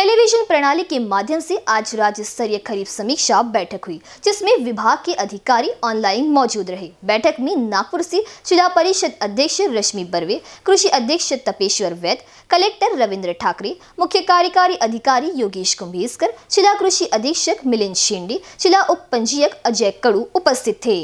Television प्रणाली के माध्यम से आज राज्य स्तरीय खरीफ समीक्षा बैठक हुई जिसमें विभाग के अधिकारी ऑनलाइन मौजूद रहे बैठक में नागपुर से जिला परिषद अध्यक्ष रश्मि बर्वे कृषि अध्यक्ष तपेश्वर वैद कलेक्टर रविंद्र ठाकरे मुख्य कार्यकारी अधिकारी योगेश कुंभेशकर जिला कृषि अधीक्षक मिलिंद शेंडे जिला उप पंजीयक अजय कड़ू उपस्थित थे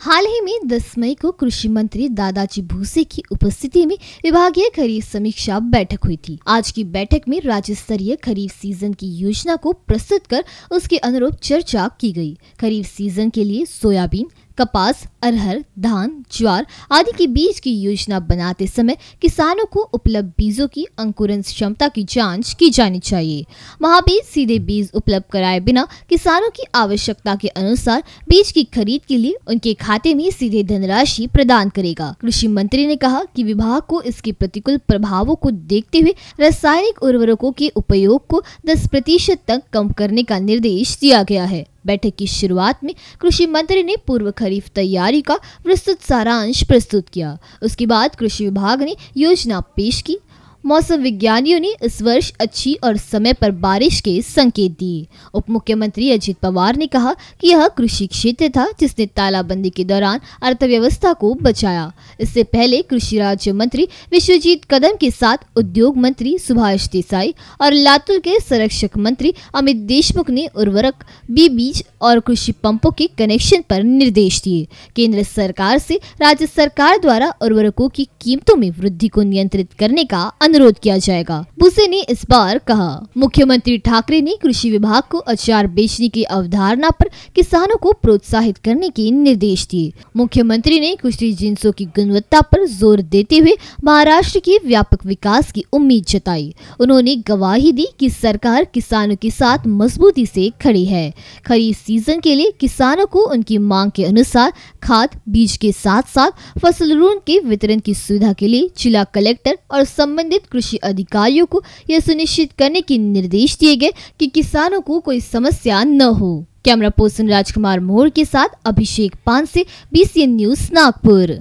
हाल ही में 10 मई को कृषि मंत्री दादाजी भूसे की उपस्थिति में विभागीय खरीफ समीक्षा बैठक हुई थी आज की बैठक में राज्य स्तरीय खरीफ सीजन की योजना को प्रस्तुत कर उसके अनुरूप चर्चा की गई। खरीफ सीजन के लिए सोयाबीन कपास अरहर धान ज्वार आदि के बीज की योजना बनाते समय किसानों को उपलब्ध बीजों की अंकुरण क्षमता की जांच की जानी चाहिए महाबीज सीधे बीज उपलब्ध कराए बिना किसानों की आवश्यकता के अनुसार बीज की खरीद के लिए उनके खाते में सीधे धनराशि प्रदान करेगा कृषि मंत्री ने कहा कि विभाग को इसके प्रतिकूल प्रभावों को देखते हुए रासायनिक उर्वरकों के उपयोग को दस प्रतिशत तक कम करने का निर्देश दिया गया है बैठक की शुरुआत में कृषि मंत्री ने पूर्व खरीफ तैयारी का विस्तृत सारांश प्रस्तुत किया उसके बाद कृषि विभाग ने योजना पेश की मौसम विज्ञानियों ने इस वर्ष अच्छी और समय पर बारिश के संकेत दिए उप मुख्यमंत्री अजित पवार ने कहा कि यह कृषि क्षेत्र था जिसने तालाबंदी के दौरान अर्थव्यवस्था को बचाया इससे पहले कृषि राज्य मंत्री विश्वजीत कदम के साथ उद्योग मंत्री सुभाष देसाई और लातूर के संरक्षक मंत्री अमित देशमुख ने उर्वरक बी बीज और कृषि पंपों के कनेक्शन पर निर्देश दिए केंद्र सरकार से राज्य सरकार द्वारा उर्वरकों की कीमतों में वृद्धि को नियंत्रित करने का अनुरोध किया जाएगा भूसे ने इस बार कहा मुख्यमंत्री ठाकरे ने कृषि विभाग को अचार बेचने की अवधारणा पर किसानों को प्रोत्साहित करने के निर्देश दिए मुख्यमंत्री ने कृषि जिनसों की गुणवत्ता पर जोर देते हुए महाराष्ट्र के व्यापक विकास की उम्मीद जताई उन्होंने गवाही दी कि सरकार किसानों के साथ मजबूती से खड़ी है खरीफ सीजन के लिए किसानों को उनकी मांग के अनुसार खाद बीज के साथ साथ फसल ऋण के वितरण की सुविधा के लिए जिला कलेक्टर और संबंधित संबंधित कृषि अधिकारियों को यह सुनिश्चित करने के निर्देश दिए गए कि किसानों को कोई समस्या न हो कैमरा पर्सन राजकुमार मोहर के साथ अभिषेक पान से बीसीएन न्यूज नागपुर